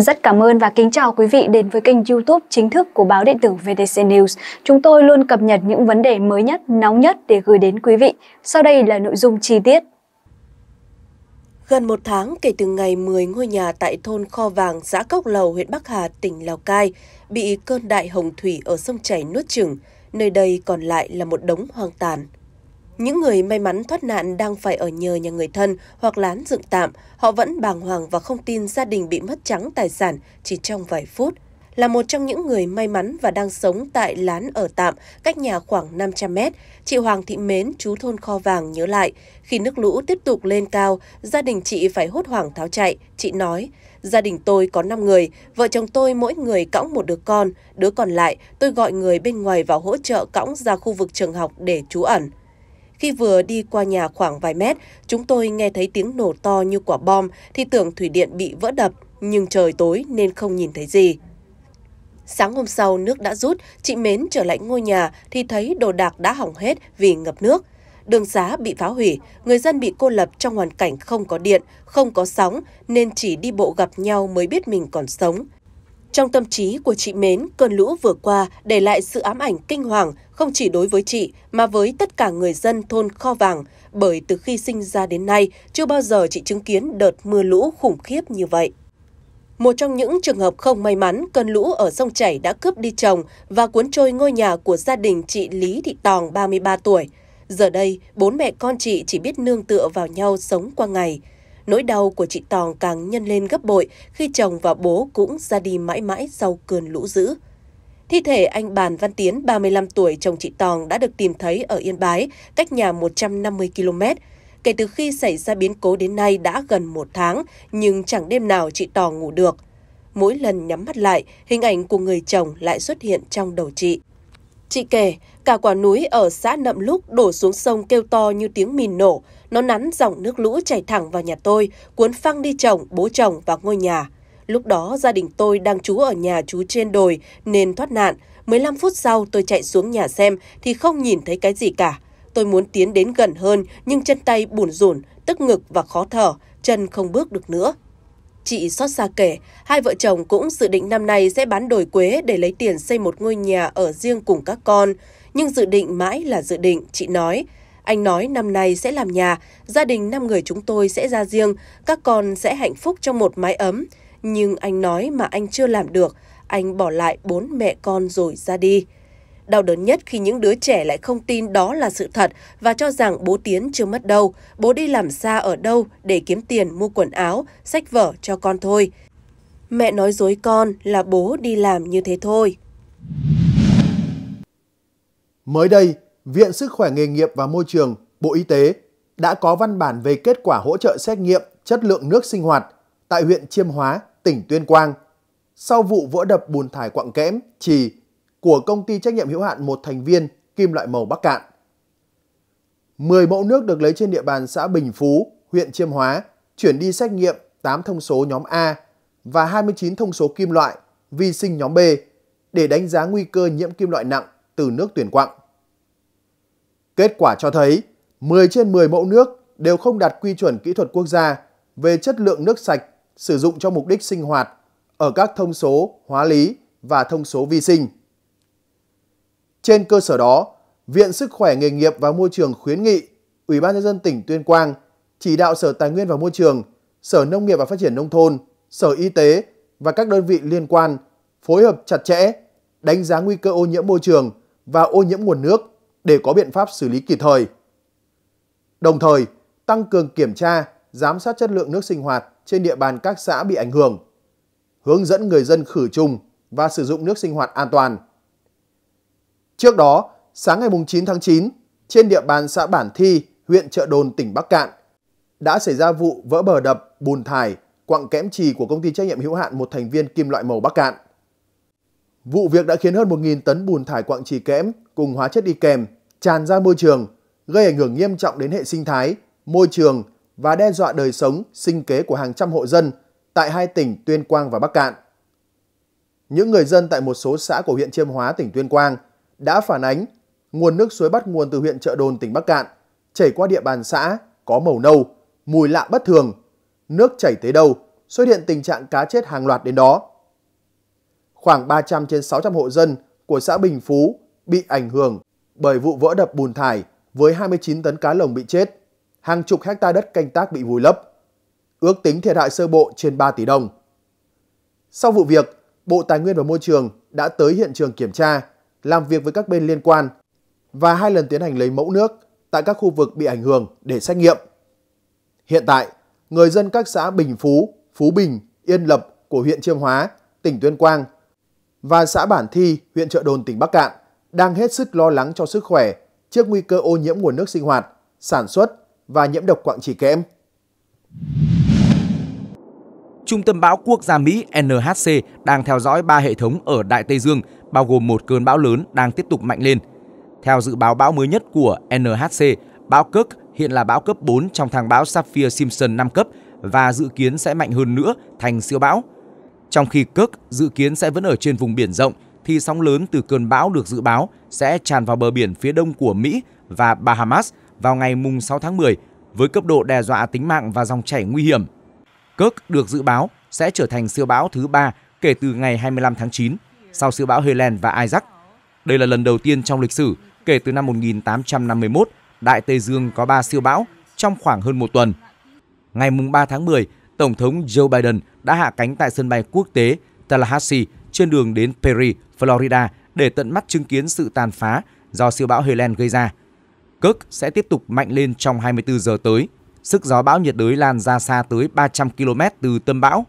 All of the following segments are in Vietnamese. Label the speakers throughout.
Speaker 1: Rất cảm ơn và kính chào quý vị đến với kênh youtube chính thức của báo điện tử VTC News. Chúng tôi luôn cập nhật những vấn đề mới nhất, nóng nhất để gửi đến quý vị. Sau đây là nội dung chi tiết.
Speaker 2: Gần một tháng kể từ ngày 10 ngôi nhà tại thôn Kho Vàng, xã Cốc Lầu, huyện Bắc Hà, tỉnh Lào Cai bị cơn đại hồng thủy ở sông chảy nuốt chửng, nơi đây còn lại là một đống hoang tàn. Những người may mắn thoát nạn đang phải ở nhờ nhà người thân hoặc lán dựng tạm, họ vẫn bàng hoàng và không tin gia đình bị mất trắng tài sản chỉ trong vài phút. Là một trong những người may mắn và đang sống tại lán ở tạm cách nhà khoảng 500 mét, chị Hoàng Thị Mến, chú thôn Kho Vàng nhớ lại, khi nước lũ tiếp tục lên cao, gia đình chị phải hốt hoảng tháo chạy. Chị nói, gia đình tôi có 5 người, vợ chồng tôi mỗi người cõng một đứa con, đứa còn lại tôi gọi người bên ngoài vào hỗ trợ cõng ra khu vực trường học để trú ẩn. Khi vừa đi qua nhà khoảng vài mét, chúng tôi nghe thấy tiếng nổ to như quả bom thì tưởng thủy điện bị vỡ đập, nhưng trời tối nên không nhìn thấy gì. Sáng hôm sau nước đã rút, chị Mến trở lại ngôi nhà thì thấy đồ đạc đã hỏng hết vì ngập nước. Đường xá bị phá hủy, người dân bị cô lập trong hoàn cảnh không có điện, không có sóng nên chỉ đi bộ gặp nhau mới biết mình còn sống. Trong tâm trí của chị Mến, cơn lũ vừa qua để lại sự ám ảnh kinh hoàng không chỉ đối với chị mà với tất cả người dân thôn Kho Vàng, bởi từ khi sinh ra đến nay chưa bao giờ chị chứng kiến đợt mưa lũ khủng khiếp như vậy. Một trong những trường hợp không may mắn, cơn lũ ở sông chảy đã cướp đi chồng và cuốn trôi ngôi nhà của gia đình chị Lý Thị Tòng 33 tuổi. Giờ đây, bốn mẹ con chị chỉ biết nương tựa vào nhau sống qua ngày – Nỗi đau của chị Tòng càng nhân lên gấp bội khi chồng và bố cũng ra đi mãi mãi sau cơn lũ dữ. Thi thể anh Bàn Văn Tiến, 35 tuổi, chồng chị Tòng đã được tìm thấy ở Yên Bái, cách nhà 150 km. Kể từ khi xảy ra biến cố đến nay đã gần một tháng, nhưng chẳng đêm nào chị Tòng ngủ được. Mỗi lần nhắm mắt lại, hình ảnh của người chồng lại xuất hiện trong đầu chị. Chị kể, cả quả núi ở xã Nậm Lúc đổ xuống sông kêu to như tiếng mìn nổ, nó nắn dòng nước lũ chảy thẳng vào nhà tôi, cuốn phăng đi chồng, bố chồng và ngôi nhà. Lúc đó gia đình tôi đang trú ở nhà chú trên đồi nên thoát nạn. 15 phút sau tôi chạy xuống nhà xem thì không nhìn thấy cái gì cả. Tôi muốn tiến đến gần hơn nhưng chân tay bùn rủn, tức ngực và khó thở, chân không bước được nữa. Chị xót xa kể, hai vợ chồng cũng dự định năm nay sẽ bán đồi quế để lấy tiền xây một ngôi nhà ở riêng cùng các con. Nhưng dự định mãi là dự định, chị nói. Anh nói năm nay sẽ làm nhà, gia đình năm người chúng tôi sẽ ra riêng, các con sẽ hạnh phúc trong một mái ấm. Nhưng anh nói mà anh chưa làm được, anh bỏ lại bốn mẹ con rồi ra đi. Đau đớn nhất khi những đứa trẻ lại không tin đó là sự thật và cho rằng bố Tiến chưa mất đâu, bố đi làm xa ở đâu để kiếm tiền mua quần áo, sách vở cho con thôi. Mẹ nói dối con là bố đi làm như thế thôi.
Speaker 3: Mới đây, Viện Sức khỏe nghề nghiệp và môi trường, Bộ Y tế đã có văn bản về kết quả hỗ trợ xét nghiệm chất lượng nước sinh hoạt tại huyện Chiêm Hóa, tỉnh Tuyên Quang sau vụ vỡ đập bùn thải quặng kẽm, trì của công ty trách nhiệm hữu hạn một thành viên kim loại màu Bắc Cạn. 10 mẫu nước được lấy trên địa bàn xã Bình Phú, huyện Chiêm Hóa chuyển đi xét nghiệm 8 thông số nhóm A và 29 thông số kim loại vi sinh nhóm B để đánh giá nguy cơ nhiễm kim loại nặng từ nước tuyển quặng. Kết quả cho thấy 10 trên 10 mẫu nước đều không đạt quy chuẩn kỹ thuật quốc gia về chất lượng nước sạch sử dụng cho mục đích sinh hoạt ở các thông số hóa lý và thông số vi sinh. Trên cơ sở đó, Viện Sức khỏe nghề nghiệp và môi trường khuyến nghị Ủy ban nhân dân tỉnh Tuyên Quang chỉ đạo Sở Tài nguyên và Môi trường, Sở Nông nghiệp và Phát triển nông thôn, Sở Y tế và các đơn vị liên quan phối hợp chặt chẽ đánh giá nguy cơ ô nhiễm môi trường và ô nhiễm nguồn nước để có biện pháp xử lý kịp thời. Đồng thời, tăng cường kiểm tra, giám sát chất lượng nước sinh hoạt trên địa bàn các xã bị ảnh hưởng, hướng dẫn người dân khử trùng và sử dụng nước sinh hoạt an toàn. Trước đó, sáng ngày 9 tháng 9, trên địa bàn xã Bản Thi, huyện Trợ Đồn, tỉnh Bắc Cạn, đã xảy ra vụ vỡ bờ đập, bùn thải, quặng kẽm trì của công ty trách nhiệm hữu hạn một thành viên kim loại màu Bắc Cạn. Vụ việc đã khiến hơn 1.000 tấn bùn thải quặng trì kẽm cùng hóa chất đi kèm tràn ra môi trường, gây ảnh hưởng nghiêm trọng đến hệ sinh thái, môi trường và đe dọa đời sống, sinh kế của hàng trăm hộ dân tại hai tỉnh Tuyên Quang và Bắc Cạn. Những người dân tại một số xã của huyện Chiêm Hóa, tỉnh Tuyên Quang đã phản ánh nguồn nước suối bắt nguồn từ huyện Trợ Đồn, tỉnh Bắc Cạn chảy qua địa bàn xã có màu nâu, mùi lạ bất thường. Nước chảy tới đâu, xuất hiện tình trạng cá chết hàng loạt đến đó khoảng 300 trên 600 hộ dân của xã Bình Phú bị ảnh hưởng bởi vụ vỡ đập bùn thải với 29 tấn cá lồng bị chết, hàng chục hecta đất canh tác bị vùi lấp. Ước tính thiệt hại sơ bộ trên 3 tỷ đồng. Sau vụ việc, Bộ Tài nguyên và Môi trường đã tới hiện trường kiểm tra, làm việc với các bên liên quan và hai lần tiến hành lấy mẫu nước tại các khu vực bị ảnh hưởng để xét nghiệm. Hiện tại, người dân các xã Bình Phú, Phú Bình, Yên Lập của huyện Chiêm Hóa, tỉnh Tuyên Quang và xã Bản Thi, huyện Trợ Đồn, tỉnh Bắc Cạn đang hết sức lo lắng cho sức khỏe trước nguy cơ ô nhiễm nguồn nước sinh hoạt, sản xuất và nhiễm độc quặng trì kẽm.
Speaker 1: Trung tâm bão quốc gia Mỹ NHC đang theo dõi 3 hệ thống ở Đại Tây Dương, bao gồm một cơn bão lớn đang tiếp tục mạnh lên. Theo dự báo bão mới nhất của NHC, bão Kirk hiện là bão cấp 4 trong thang bão sapphire simpson 5 cấp và dự kiến sẽ mạnh hơn nữa thành siêu bão – trong khi cước dự kiến sẽ vẫn ở trên vùng biển rộng, thì sóng lớn từ cơn bão được dự báo sẽ tràn vào bờ biển phía đông của Mỹ và Bahamas vào ngày mùng 6 tháng 10 với cấp độ đe dọa tính mạng và dòng chảy nguy hiểm. Kirk được dự báo sẽ trở thành siêu bão thứ ba kể từ ngày 25 tháng 9, sau siêu bão Helen và Isaac. Đây là lần đầu tiên trong lịch sử kể từ năm 1851, Đại Tây Dương có 3 siêu bão trong khoảng hơn một tuần. Ngày mùng 3 tháng 10 Tổng thống Joe Biden đã hạ cánh tại sân bay quốc tế Tallahassee trên đường đến Perry, Florida để tận mắt chứng kiến sự tàn phá do siêu bão Helen gây ra. Kirk sẽ tiếp tục mạnh lên trong 24 giờ tới. Sức gió bão nhiệt đới lan ra xa tới 300 km từ tâm bão.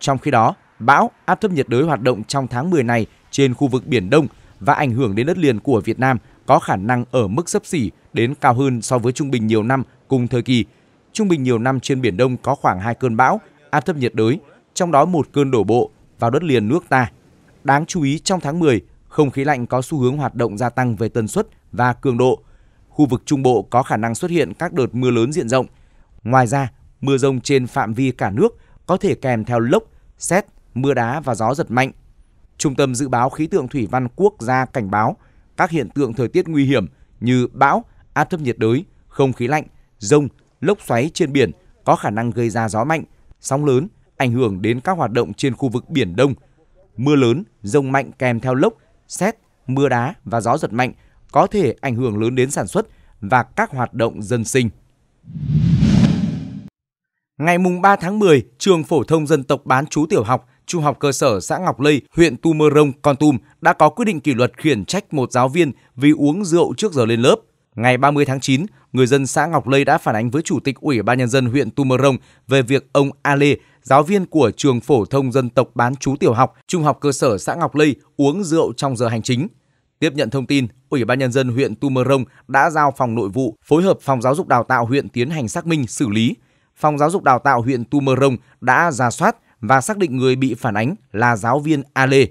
Speaker 1: Trong khi đó, bão áp thấp nhiệt đới hoạt động trong tháng 10 này trên khu vực Biển Đông và ảnh hưởng đến đất liền của Việt Nam có khả năng ở mức sấp xỉ đến cao hơn so với trung bình nhiều năm cùng thời kỳ Trung bình nhiều năm trên Biển Đông có khoảng hai cơn bão, áp thấp nhiệt đới, trong đó một cơn đổ bộ vào đất liền nước ta. Đáng chú ý trong tháng 10, không khí lạnh có xu hướng hoạt động gia tăng về tần suất và cường độ. Khu vực Trung Bộ có khả năng xuất hiện các đợt mưa lớn diện rộng. Ngoài ra, mưa rông trên phạm vi cả nước có thể kèm theo lốc, xét, mưa đá và gió giật mạnh. Trung tâm Dự báo Khí tượng Thủy văn Quốc gia cảnh báo các hiện tượng thời tiết nguy hiểm như bão, áp thấp nhiệt đới, không khí lạnh, rông lốc xoáy trên biển có khả năng gây ra gió mạnh, sóng lớn, ảnh hưởng đến các hoạt động trên khu vực Biển Đông. Mưa lớn, rông mạnh kèm theo lốc, xét, mưa đá và gió giật mạnh có thể ảnh hưởng lớn đến sản xuất và các hoạt động dân sinh. Ngày mùng 3 tháng 10, trường phổ thông dân tộc bán chú tiểu học, trung học cơ sở xã Ngọc Lây, huyện Tu Mơ Rông, Con Tum đã có quyết định kỷ luật khiển trách một giáo viên vì uống rượu trước giờ lên lớp. Ngày 30 tháng 9, người dân xã Ngọc Lây đã phản ánh với Chủ tịch Ủy ban Nhân dân huyện Tumorong về việc ông A Lê, giáo viên của trường phổ thông dân tộc bán chú tiểu học, trung học cơ sở xã Ngọc Lây uống rượu trong giờ hành chính. Tiếp nhận thông tin, Ủy ban Nhân dân huyện Tumorong đã giao phòng nội vụ phối hợp phòng giáo dục đào tạo huyện tiến hành xác minh xử lý. Phòng giáo dục đào tạo huyện Tumorong đã ra soát và xác định người bị phản ánh là giáo viên A Lê.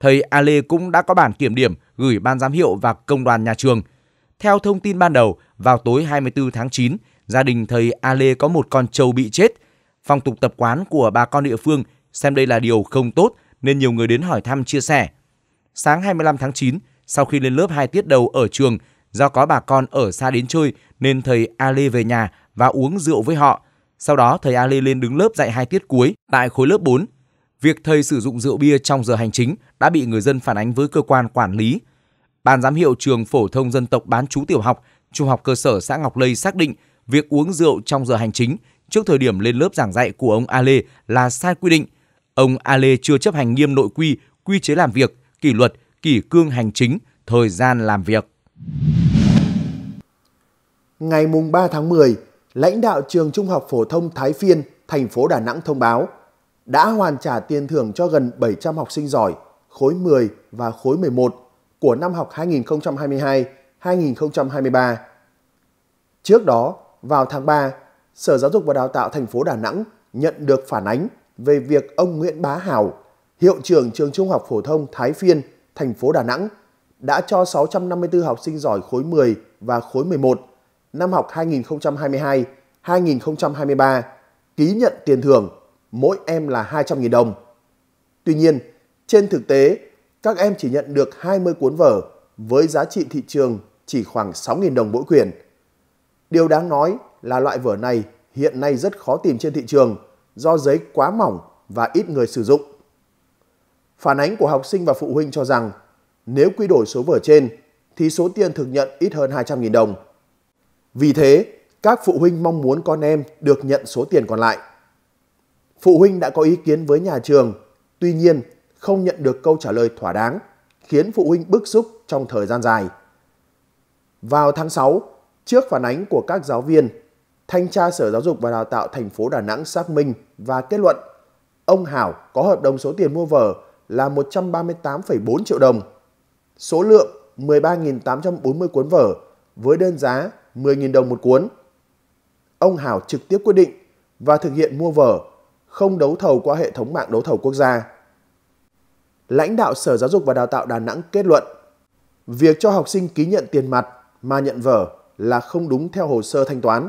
Speaker 1: Thầy A Lê cũng đã có bản kiểm điểm gửi ban giám hiệu và công đoàn nhà trường – theo thông tin ban đầu, vào tối 24 tháng 9, gia đình thầy A Lê có một con trâu bị chết. Phong tục tập quán của bà con địa phương xem đây là điều không tốt nên nhiều người đến hỏi thăm chia sẻ. Sáng 25 tháng 9, sau khi lên lớp 2 tiết đầu ở trường, do có bà con ở xa đến chơi nên thầy A Lê về nhà và uống rượu với họ. Sau đó thầy A Lê lên đứng lớp dạy hai tiết cuối tại khối lớp 4. Việc thầy sử dụng rượu bia trong giờ hành chính đã bị người dân phản ánh với cơ quan quản lý. Ban giám hiệu trường phổ thông dân tộc bán chú tiểu học, trung học cơ sở xã Ngọc Lây xác định việc uống rượu trong giờ hành chính trước thời điểm lên lớp giảng dạy của ông A Lê là sai quy định. Ông A Lê chưa chấp hành nghiêm nội quy, quy chế làm việc, kỷ luật, kỷ cương hành chính, thời gian làm việc.
Speaker 3: Ngày 3 tháng 10, lãnh đạo trường Trung học Phổ thông Thái Phiên, thành phố Đà Nẵng thông báo đã hoàn trả tiền thưởng cho gần 700 học sinh giỏi, khối 10 và khối 11 của năm học 2022-2023. Trước đó, vào tháng 3, Sở Giáo dục và Đào tạo thành phố Đà Nẵng nhận được phản ánh về việc ông Nguyễn Bá Hảo, hiệu trưởng trường Trung học phổ thông Thái Phiên, thành phố Đà Nẵng, đã cho 654 học sinh giỏi khối 10 và khối 11 năm học 2022-2023 ký nhận tiền thưởng, mỗi em là 200.000 đồng. Tuy nhiên, trên thực tế, các em chỉ nhận được 20 cuốn vở với giá trị thị trường chỉ khoảng 6.000 đồng mỗi quyển. Điều đáng nói là loại vở này hiện nay rất khó tìm trên thị trường do giấy quá mỏng và ít người sử dụng. Phản ánh của học sinh và phụ huynh cho rằng nếu quy đổi số vở trên thì số tiền thực nhận ít hơn 200.000 đồng. Vì thế, các phụ huynh mong muốn con em được nhận số tiền còn lại. Phụ huynh đã có ý kiến với nhà trường, tuy nhiên không nhận được câu trả lời thỏa đáng, khiến phụ huynh bức xúc trong thời gian dài. Vào tháng 6, trước phản ánh của các giáo viên, Thanh tra Sở Giáo dục và Đào tạo thành phố Đà Nẵng xác minh và kết luận ông Hảo có hợp đồng số tiền mua vở là 138,4 triệu đồng, số lượng 13.840 cuốn vở với đơn giá 10.000 đồng một cuốn. Ông Hảo trực tiếp quyết định và thực hiện mua vở, không đấu thầu qua hệ thống mạng đấu thầu quốc gia lãnh đạo Sở Giáo dục và Đào tạo Đà Nẵng kết luận việc cho học sinh ký nhận tiền mặt mà nhận vở là không đúng theo hồ sơ thanh toán.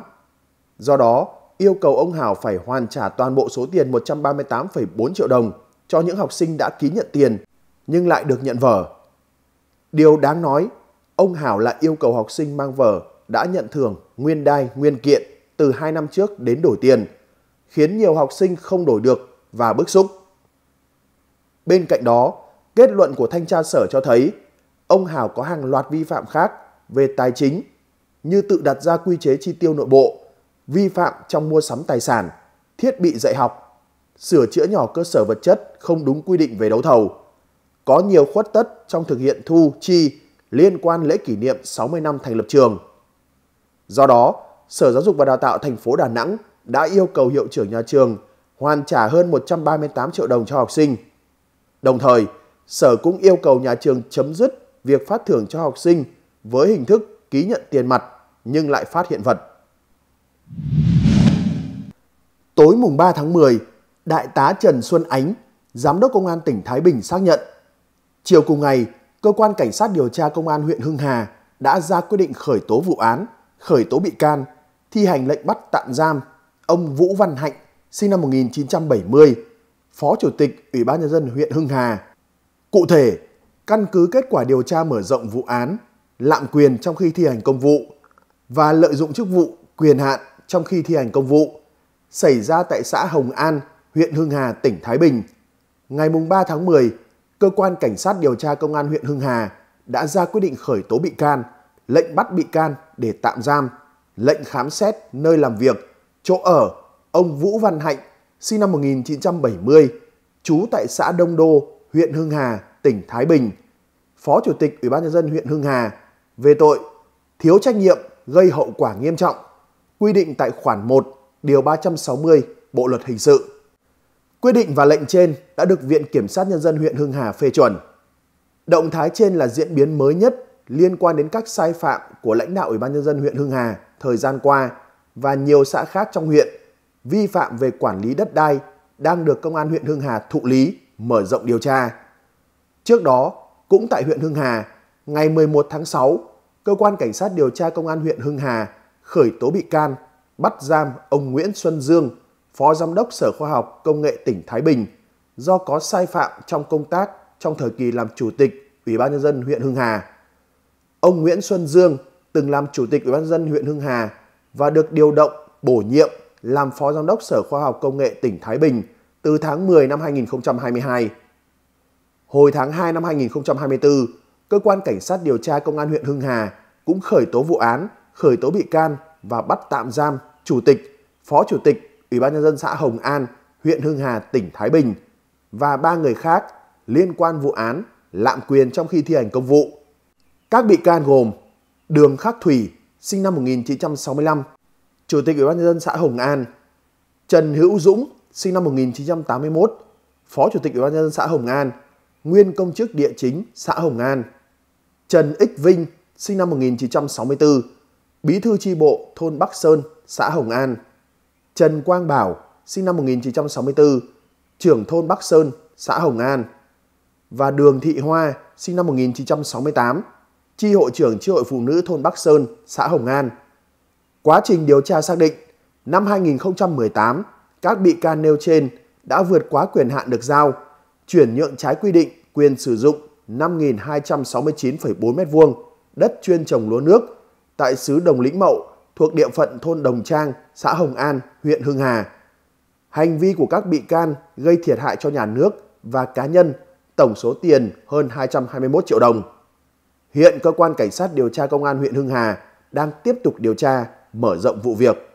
Speaker 3: Do đó, yêu cầu ông hào phải hoàn trả toàn bộ số tiền 138,4 triệu đồng cho những học sinh đã ký nhận tiền nhưng lại được nhận vở. Điều đáng nói, ông Hảo lại yêu cầu học sinh mang vở đã nhận thưởng nguyên đai nguyên kiện từ 2 năm trước đến đổi tiền, khiến nhiều học sinh không đổi được và bức xúc. Bên cạnh đó, kết luận của thanh tra sở cho thấy ông Hào có hàng loạt vi phạm khác về tài chính như tự đặt ra quy chế chi tiêu nội bộ, vi phạm trong mua sắm tài sản, thiết bị dạy học, sửa chữa nhỏ cơ sở vật chất không đúng quy định về đấu thầu, có nhiều khuất tất trong thực hiện thu chi liên quan lễ kỷ niệm 60 năm thành lập trường. Do đó, Sở Giáo dục và Đào tạo thành phố Đà Nẵng đã yêu cầu hiệu trưởng nhà trường hoàn trả hơn 138 triệu đồng cho học sinh. Đồng thời, Sở cũng yêu cầu nhà trường chấm dứt việc phát thưởng cho học sinh với hình thức ký nhận tiền mặt nhưng lại phát hiện vật. Tối mùng 3 tháng 10, Đại tá Trần Xuân Ánh, Giám đốc Công an tỉnh Thái Bình xác nhận. Chiều cùng ngày, Cơ quan Cảnh sát điều tra Công an huyện Hưng Hà đã ra quyết định khởi tố vụ án, khởi tố bị can, thi hành lệnh bắt tạm giam ông Vũ Văn Hạnh, sinh năm 1970, Phó Chủ tịch Ủy ban Nhân dân huyện Hưng Hà. Cụ thể, căn cứ kết quả điều tra mở rộng vụ án, lạm quyền trong khi thi hành công vụ và lợi dụng chức vụ quyền hạn trong khi thi hành công vụ xảy ra tại xã Hồng An, huyện Hưng Hà, tỉnh Thái Bình. Ngày 3 tháng 10, Cơ quan Cảnh sát điều tra Công an huyện Hưng Hà đã ra quyết định khởi tố bị can, lệnh bắt bị can để tạm giam, lệnh khám xét nơi làm việc, chỗ ở ông Vũ Văn Hạnh sinh năm 1970, trú tại xã Đông Đô, huyện Hưng Hà, tỉnh Thái Bình, Phó Chủ tịch Ủy ban nhân dân huyện Hưng Hà về tội thiếu trách nhiệm gây hậu quả nghiêm trọng, quy định tại khoản 1, điều 360 Bộ luật hình sự. Quyết định và lệnh trên đã được Viện Kiểm sát Nhân dân huyện Hưng Hà phê chuẩn. Động thái trên là diễn biến mới nhất liên quan đến các sai phạm của lãnh đạo Ủy ban Nhân dân huyện Hưng Hà thời gian qua và nhiều xã khác trong huyện vi phạm về quản lý đất đai đang được Công an huyện Hưng Hà thụ lý, mở rộng điều tra. Trước đó, cũng tại huyện Hưng Hà, ngày 11 tháng 6, Cơ quan Cảnh sát điều tra Công an huyện Hưng Hà khởi tố bị can, bắt giam ông Nguyễn Xuân Dương, Phó Giám đốc Sở Khoa học Công nghệ tỉnh Thái Bình, do có sai phạm trong công tác trong thời kỳ làm Chủ tịch Ủy ban Nhân dân huyện Hưng Hà. Ông Nguyễn Xuân Dương từng làm Chủ tịch Ủy ban Nhân dân huyện Hưng Hà và được điều động, bổ nhiệm làm Phó Giám đốc Sở Khoa học Công nghệ tỉnh Thái Bình từ tháng 10 năm 2022. Hồi tháng 2 năm 2024, Cơ quan Cảnh sát điều tra Công an huyện Hưng Hà cũng khởi tố vụ án, khởi tố bị can và bắt tạm giam Chủ tịch, Phó Chủ tịch Ủy ban Nhân dân xã Hồng An, huyện Hưng Hà, tỉnh Thái Bình và ba người khác liên quan vụ án lạm quyền trong khi thi hành công vụ. Các bị can gồm Đường Khắc Thủy, sinh năm 1965, Chủ tịch Ủy ban nhân dân xã Hồng An, Trần Hữu Dũng, sinh năm 1981, Phó Chủ tịch Ủy ban nhân dân xã Hồng An, nguyên công chức địa chính xã Hồng An, Trần Ích Vinh, sinh năm 1964, Bí thư tri bộ thôn Bắc Sơn, xã Hồng An, Trần Quang Bảo, sinh năm 1964, trưởng thôn Bắc Sơn, xã Hồng An và Đường Thị Hoa, sinh năm 1968, chi hội trưởng chi hội phụ nữ thôn Bắc Sơn, xã Hồng An. Quá trình điều tra xác định, năm 2018, các bị can nêu trên đã vượt quá quyền hạn được giao, chuyển nhượng trái quy định quyền sử dụng 5.269,4 m2 đất chuyên trồng lúa nước tại xứ Đồng Lĩnh Mậu thuộc địa phận thôn Đồng Trang, xã Hồng An, huyện Hưng Hà. Hành vi của các bị can gây thiệt hại cho nhà nước và cá nhân tổng số tiền hơn 221 triệu đồng. Hiện cơ quan cảnh sát điều tra công an huyện Hưng Hà đang tiếp tục điều tra mở rộng vụ việc